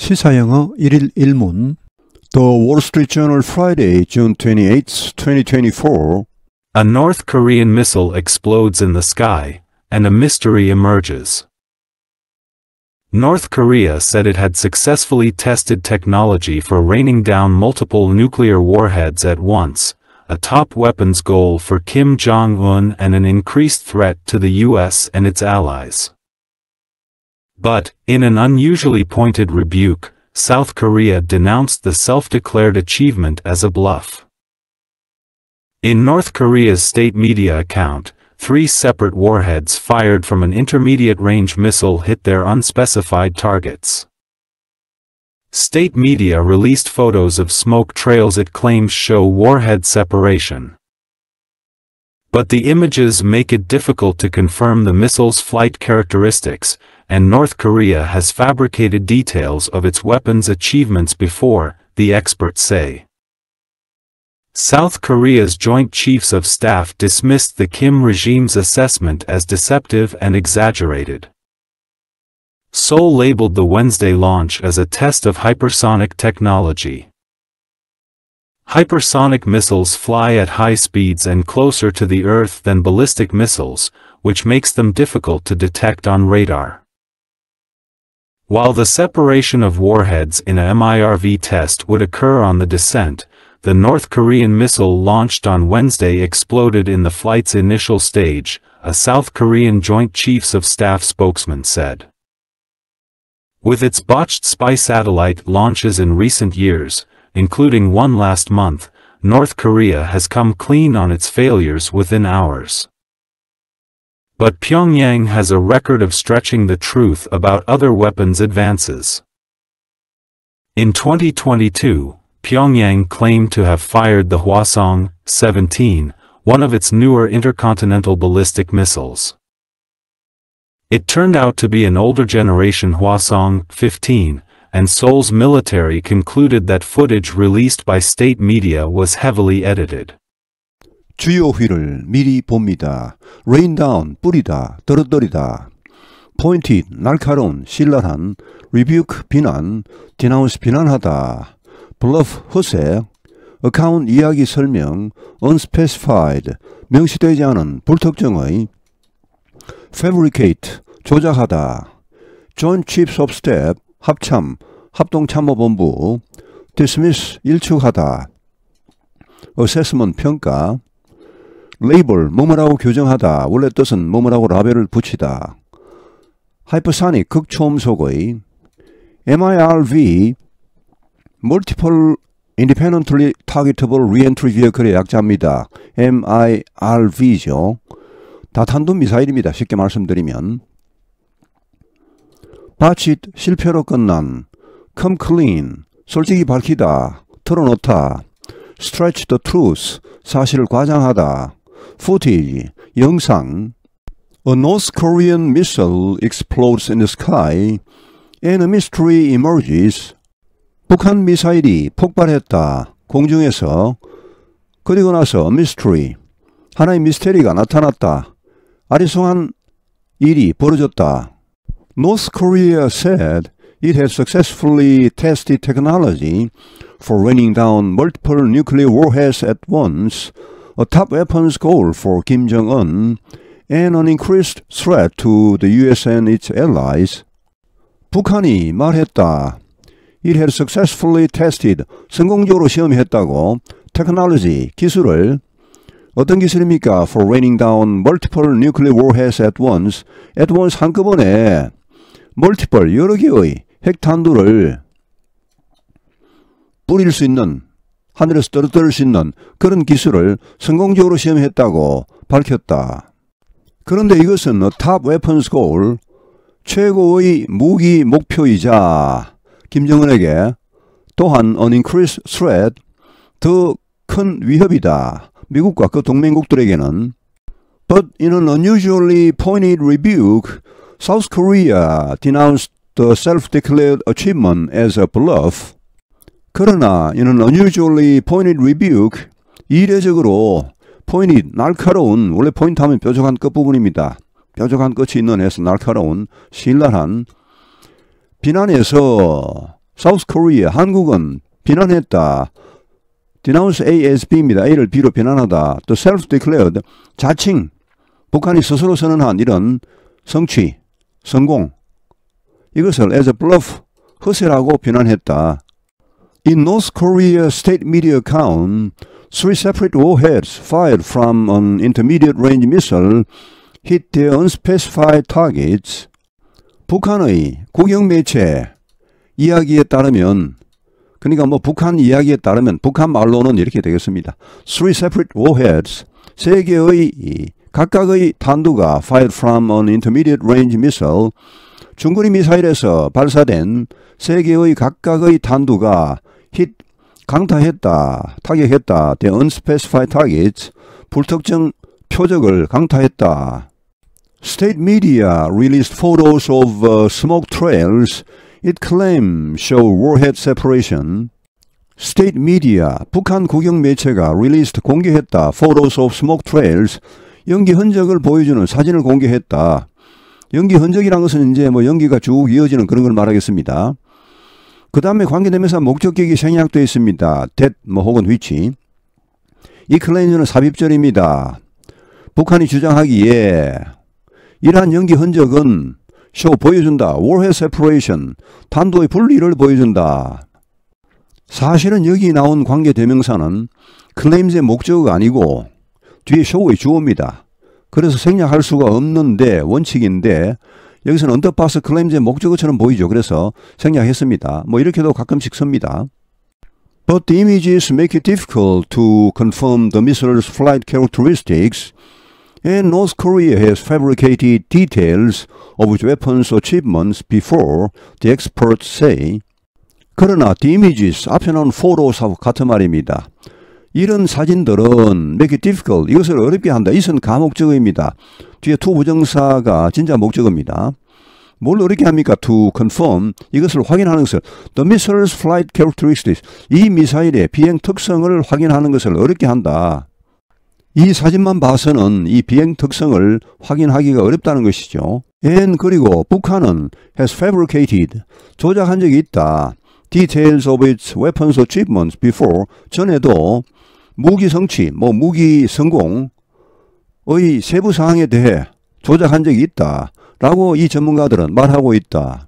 시사영어 1일 1문 The Wall Street Journal Friday, June 28, 2024 A North Korean missile explodes in the sky, and a mystery emerges. North Korea said it had successfully tested technology for raining down multiple nuclear warheads at once, a top weapons goal for Kim Jong-un and an increased threat to the U.S. and its allies. But, in an unusually pointed rebuke, South Korea denounced the self-declared achievement as a bluff. In North Korea's state media account, three separate warheads fired from an intermediate-range missile hit their unspecified targets. State media released photos of smoke trails it claims show warhead separation. But the images make it difficult to confirm the missile's flight characteristics, and North Korea has fabricated details of its weapons achievements before, the experts say. South Korea's Joint Chiefs of Staff dismissed the Kim regime's assessment as deceptive and exaggerated. Seoul labeled the Wednesday launch as a test of hypersonic technology. Hypersonic missiles fly at high speeds and closer to the Earth than ballistic missiles, which makes them difficult to detect on radar. While the separation of warheads in a MIRV test would occur on the descent, the North Korean missile launched on Wednesday exploded in the flight's initial stage, a South Korean Joint Chiefs of Staff spokesman said. With its botched spy satellite launches in recent years, including one last month, North Korea has come clean on its failures within hours. But Pyongyang has a record of stretching the truth about other weapons advances. In 2022, Pyongyang claimed to have fired the Hwasong-17, one of its newer intercontinental ballistic missiles. It turned out to be an older generation Hwasong-15, and Seoul's military concluded that footage released by state media was heavily edited. 주요 휠을 미리 봅니다. rain down, 뿌리다, 떨어뜨리다. pointed, 날카로운, 신랄한, rebuke, 비난, denounce, 비난하다. bluff, 허세, account, 이야기, 설명, unspecified, 명시되지 않은, 불특정의, fabricate, 조작하다. joint chiefs of staff, 합참, 합동참모본부, dismiss, 일축하다. assessment, 평가, 레이블, 뭐뭐라고 교정하다 원래 뜻은 뭐뭐라고 라벨을 붙이다. 하이퍼사닉, 극초음속의 MIRV, Multiple Independently Targetable Reentry Vehicle의 약자입니다. MIRV죠. 다 탄도미사일입니다. 쉽게 말씀드리면. 바치 실패로 끝난 Come Clean, 솔직히 밝히다, 털어놓다, Stretch the Truth, 사실을 과장하다, footage, 영상. A North Korean missile explodes in the sky and a mystery emerges. 북한 미사일이 폭발했다. 공중에서. 그리고 나서 mystery. 하나의 미스테리가 나타났다. 아리송한 일이 벌어졌다. North Korea said it had successfully tested technology for raining down multiple nuclear warheads at once a top weapons goal for Kim Jong un, and an increased threat to the US and its allies. 북한이 말했다. It had successfully tested, 성공적으로 시험했다고, technology, 기술을, 어떤 기술입니까? For raining down multiple nuclear warheads at once, at once 한꺼번에, multiple, 여러 개의 핵탄두를 뿌릴 수 있는 하늘에서 떨어뜨릴 수 있는 그런 기술을 성공적으로 시험했다고 밝혔다. 그런데 이것은 탑 웨펀스 골 최고의 무기 목표이자 김정은에게 또한 an increased threat 더 큰 위협이다. 미국과 그 동맹국들에게는 But in an unusually pointed rebuke, South Korea denounced the self-declared achievement as a bluff 그러나 이는 unusually pointed rebuke 이례적으로 포인이 날카로운 원래 포인트 하면 뾰족한 끝부분입니다. 뾰족한 끝이 있는 에서 날카로운 신랄한 비난에서 사우스 코리아 한국은 비난했다. denounce ASB입니다. A를 B로 비난하다. 또 self-declared 자칭 북한이 스스로 선언한 이런 성취, 성공 이것을 as a bluff 허세라고 비난했다. In North Korea state media account, three separate warheads fired from an intermediate range missile hit their unspecified targets. 북한의 국영 매체 이야기에 따르면 그러니까 뭐 북한 이야기에 따르면 북한 말로는 이렇게 되겠습니다. Three separate warheads 세 개의 각각의 탄두가 fired from an intermediate range missile 중거리 미사일에서 발사된 세 개의 각각의 탄두가 hit 강타했다, 타격했다, the unspecified targets, 불특정 표적을 강타했다. State media released photos of uh, smoke trails it claims show warhead separation. State media, 북한 국영 매체가 released 공개했다. Photos of smoke trails, 연기 흔적을 보여주는 사진을 공개했다. 연기 흔적이란 것은 이제 뭐 연기가 쭉 이어지는 그런 걸 말하겠습니다. 그 다음에 관계대명사 목적격이 생략되어 있습니다. that 뭐 혹은 which. 이 클레임은 삽입절입니다. 북한이 주장하기에 이러한 연기 흔적은 쇼 보여준다. warhead separation 탄도의 분리를 보여준다. 사실은 여기 나온 관계대명사는 클레임즈의 목적이 아니고 뒤에 쇼의 주어입니다. 그래서 생략할 수가 없는데 원칙인데 여기서는 언더파스 클레임즈의 목적어처럼 보이죠. 그래서 생략했습니다. 뭐 이렇게도 가끔씩 씁니다. But the images make it difficult to confirm the missile's flight characteristics. And North Korea has fabricated details of its weapons achievements before, the experts say. 그러나 the images 앞에 나온 4로 같은 말입니다. 이런 사진들은 make it difficult. 이것을 어렵게 한다. 이것은 가목적어입니다. 뒤에 to 부정사가 진짜 목적어입니다. 뭘 어렵게 합니까? To confirm. 이것을 확인하는 것을. The missile's flight characteristics. 이 미사일의 비행 특성을 확인하는 것을 어렵게 한다. 이 사진만 봐서는 이 비행 특성을 확인하기가 어렵다는 것이죠. a N d 그리고 북한은 has fabricated 조작한 적이 있다. Details of its weapons achievements before 전에도 무기 성취, 뭐 무기 성공의 세부 사항에 대해 조작한 적이 있다라고 이 전문가들은 말하고 있다.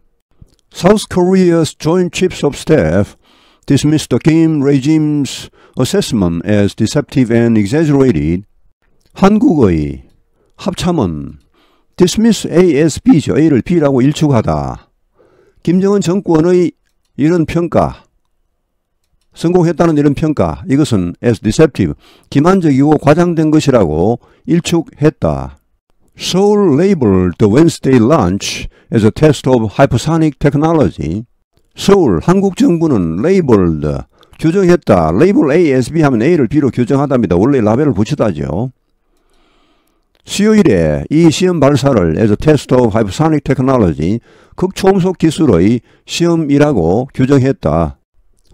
South Korea's Joint Chiefs of Staff dismissed the Kim regime's assessment as deceptive and exaggerated. 한국의 합참은 dismiss as B죠. A를 B라고 일축하다. 김정은 정권의 이런 평가, 성공했다는 이런 평가 이것은 as deceptive 기만적이고 과장된 것이라고 일축했다. Seoul labeled the Wednesday launch as a test of hypersonic technology. 서울 한국 정부는 labeled 규정했다. label A, S, B 하면 A를 B로 규정하답니다. 원래 라벨을 붙이다죠. 수요일에 이 시험 발사를 as a test of hypersonic technology 극초음속 기술의 시험이라고 규정했다.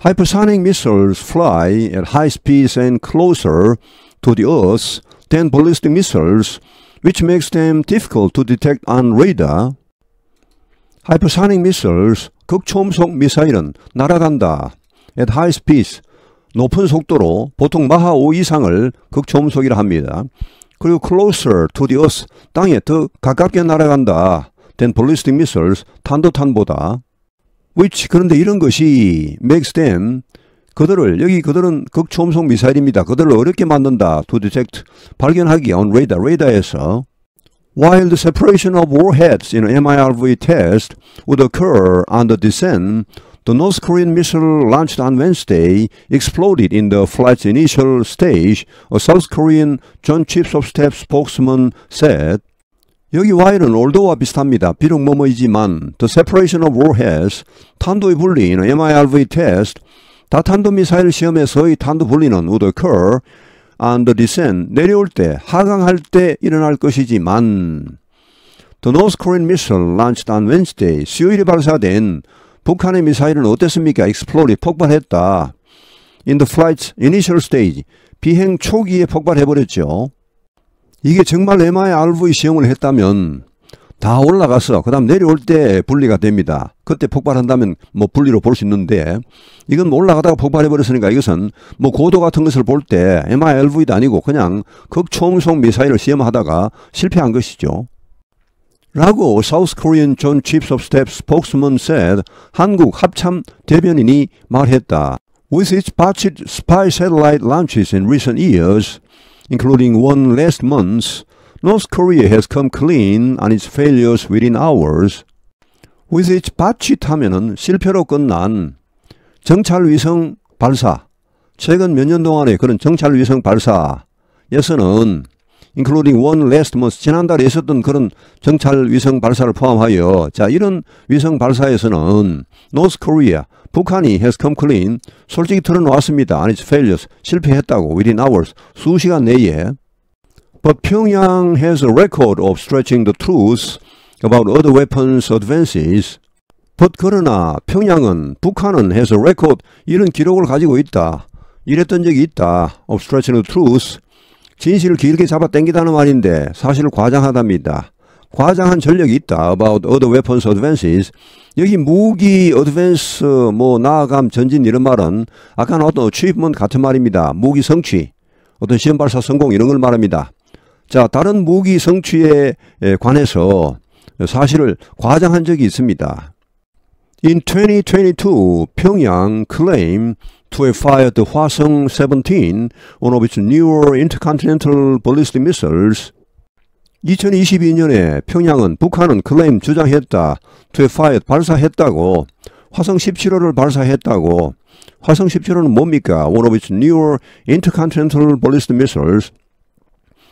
Hypersonic missiles fly at high speeds and closer to the Earth than ballistic missiles, which makes them difficult to detect on radar. Hypersonic missiles, 극초음속 미사일은 날아간다. at high speeds, 높은 속도로 보통 마하 5 이상을 극초음속이라 합니다. 그리고 closer to the earth, 땅에 더 가깝게 날아간다. than ballistic missiles, 탄도탄보다. which 그런데 이런 것이 makes them 그들을 여기 그들은 극초음속 미사일입니다. 그들을 어렵게 만든다. to detect 발견하기 on radar 레이더에서 While the separation of warheads in MIRV test would occur on the descent, the North Korean missile launched on Wednesday exploded in the flight's initial stage, a South Korean Joint Chiefs of Staff spokesman said. 여기 Y는 올드와 비슷합니다. 비록 뭐뭐이지만 The Separation of Warheads, 탄도의 분리인 MIRV Test, 다탄도미사일 시험에서의 탄도 분리는 would occur and descend, 내려올 때, 하강할 때 일어날 것이지만 The North Korean missile launched on Wednesday, 수요일에 발사된 북한의 미사일은 어땠습니까? explode, 폭발했다. In the flight's initial stage, 비행 초기에 폭발해버렸죠. 이게 정말 MIRV 시험을 했다면 다 올라가서 그다음 내려올 때 분리가 됩니다. 그때 폭발한다면 뭐 분리로 볼 수 있는데 이건 뭐 올라가다가 폭발해 버렸으니까 이것은 뭐 고도 같은 것을 볼 때 MILV도 아니고 그냥 극초음속 미사일을 시험하다가 실패한 것이죠. 라고 사우스 코리안 존 칩스 오브 스텝 스포크스먼 said 한국 합참 대변인이 말했다. With its botched spy satellite launches in recent years, including one last month, North Korea has come clean on its failures within hours. with which 바치하면은 실패로 끝난 정찰위성 발사, 최근 몇 년 동안의 그런 정찰위성 발사에서는 including one last month 지난달에 있었던 그런 정찰 위성 발사를 포함하여 자 이런 위성 발사에서는 North Korea 북한이 has come clean 솔직히 털어놓았습니다. 아니 failures 실패했다고 within hours 수 시간 내에 But Pyongyang has a record of stretching the truth about other weapons advances. But 그러나 평양은 북한은 has a record 이런 기록을 가지고 있다. 이랬던 적이 있다. of stretching the truth 진실을 길게 잡아당기다는 말인데 사실을 과장하답니다. 과장한 전력이 있다. About other weapons advances. 여기 무기, advance, 뭐, 나아감, 전진 이런 말은 아까 는 어떤 achievement 같은 말입니다. 무기 성취, 어떤 시험 발사 성공 이런 걸 말합니다. 자, 다른 무기 성취에 관해서 사실을 과장한 적이 있습니다. In 2022, 평양 claim to have fired the Hwasong 17, one of its newer intercontinental ballistic missiles. 2022년에 평양은 북한은 클레임 주장했다, to have fired 발사했다고, 화성 17호를 발사했다고, 화성 17호는 뭡니까? One of its newer intercontinental ballistic missiles.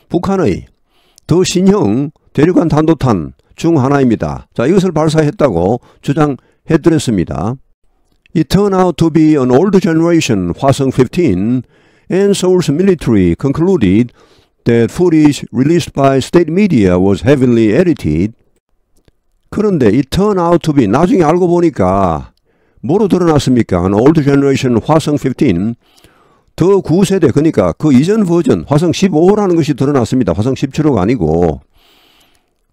북한의 더 신형 대륙간 단도탄 중 하나입니다. 자, 이것을 발사했다고 주장해드렸습니다. It turned out to be an old generation Hwasong 15, and Seoul's military concluded that footage released by state media was heavily edited. 그런데 it turned out to be 나중에 알고 보니까 뭐로 드러났습니까? An old generation 화성 15, 더 9세대 그러니까 그 이전 버전 화성 15라는 것이 드러났습니다. 화성 17호가 아니고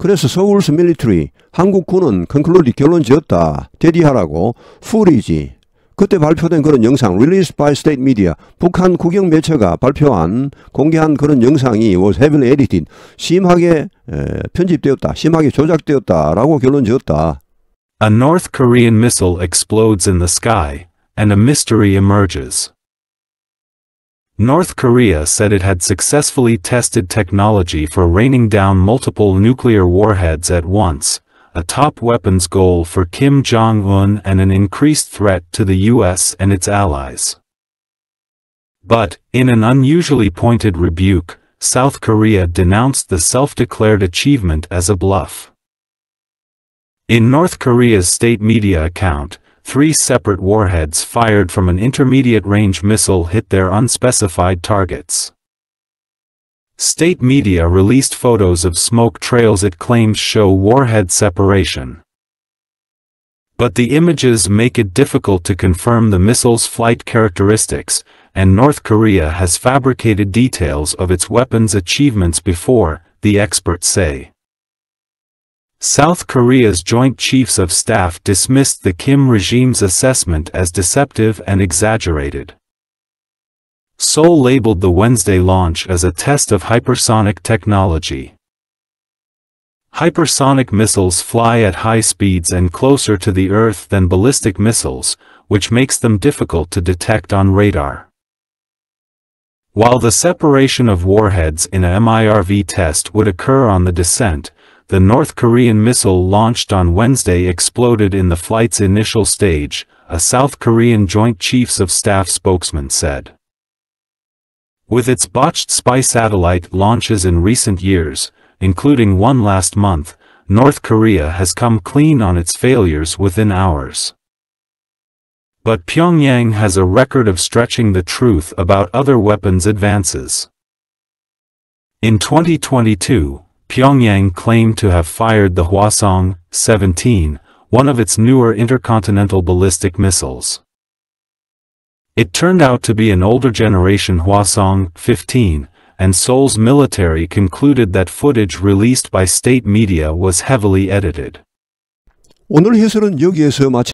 그래서 서울스 밀리트리 한국군은 컨클루디 결론 지었다. 대디하라고 풀이지. 그때 발표된 그런 영상 released by state media 북한 국영 매체가 발표한 공개한 그런 영상이 was heavily edited 심하게 에, 편집되었다. 심하게 조작되었다라고 결론 지었다. A North Korean missile explodes in the sky and a mystery emerges. North Korea said it had successfully tested technology for raining down multiple nuclear warheads at once, a top weapons goal for Kim Jong-un and an increased threat to the U.S. and its allies. But, in an unusually pointed rebuke, South Korea denounced the self-declared achievement as a bluff. In North Korea's state media account, three separate warheads fired from an intermediate-range missile hit their unspecified targets. State media released photos of smoke trails it claims show warhead separation. But the images make it difficult to confirm the missile's flight characteristics, and North Korea has fabricated details of its weapon's achievements before, the experts say. South Korea's Joint Chiefs of Staff dismissed the Kim regime's assessment as deceptive and exaggerated. Seoul labeled the Wednesday launch as a test of hypersonic technology. Hypersonic missiles fly at high speeds and closer to the Earth than ballistic missiles, which makes them difficult to detect on radar. While the separation of warheads in a MIRV test would occur on the descent, the North Korean missile launched on Wednesday exploded in the flight's initial stage, a South Korean Joint Chiefs of Staff spokesman said. With its botched spy satellite launches in recent years, including one last month, North Korea has come clean on its failures within hours. But Pyongyang has a record of stretching the truth about other weapons advances. In 2022, Pyongyang claimed to have fired the Hwasong-17, one of its newer intercontinental ballistic missiles. It turned out to be an older generation Hwasong-15, and Seoul's military concluded that footage released by state media was heavily edited. 오늘 해설은 여기에서 마치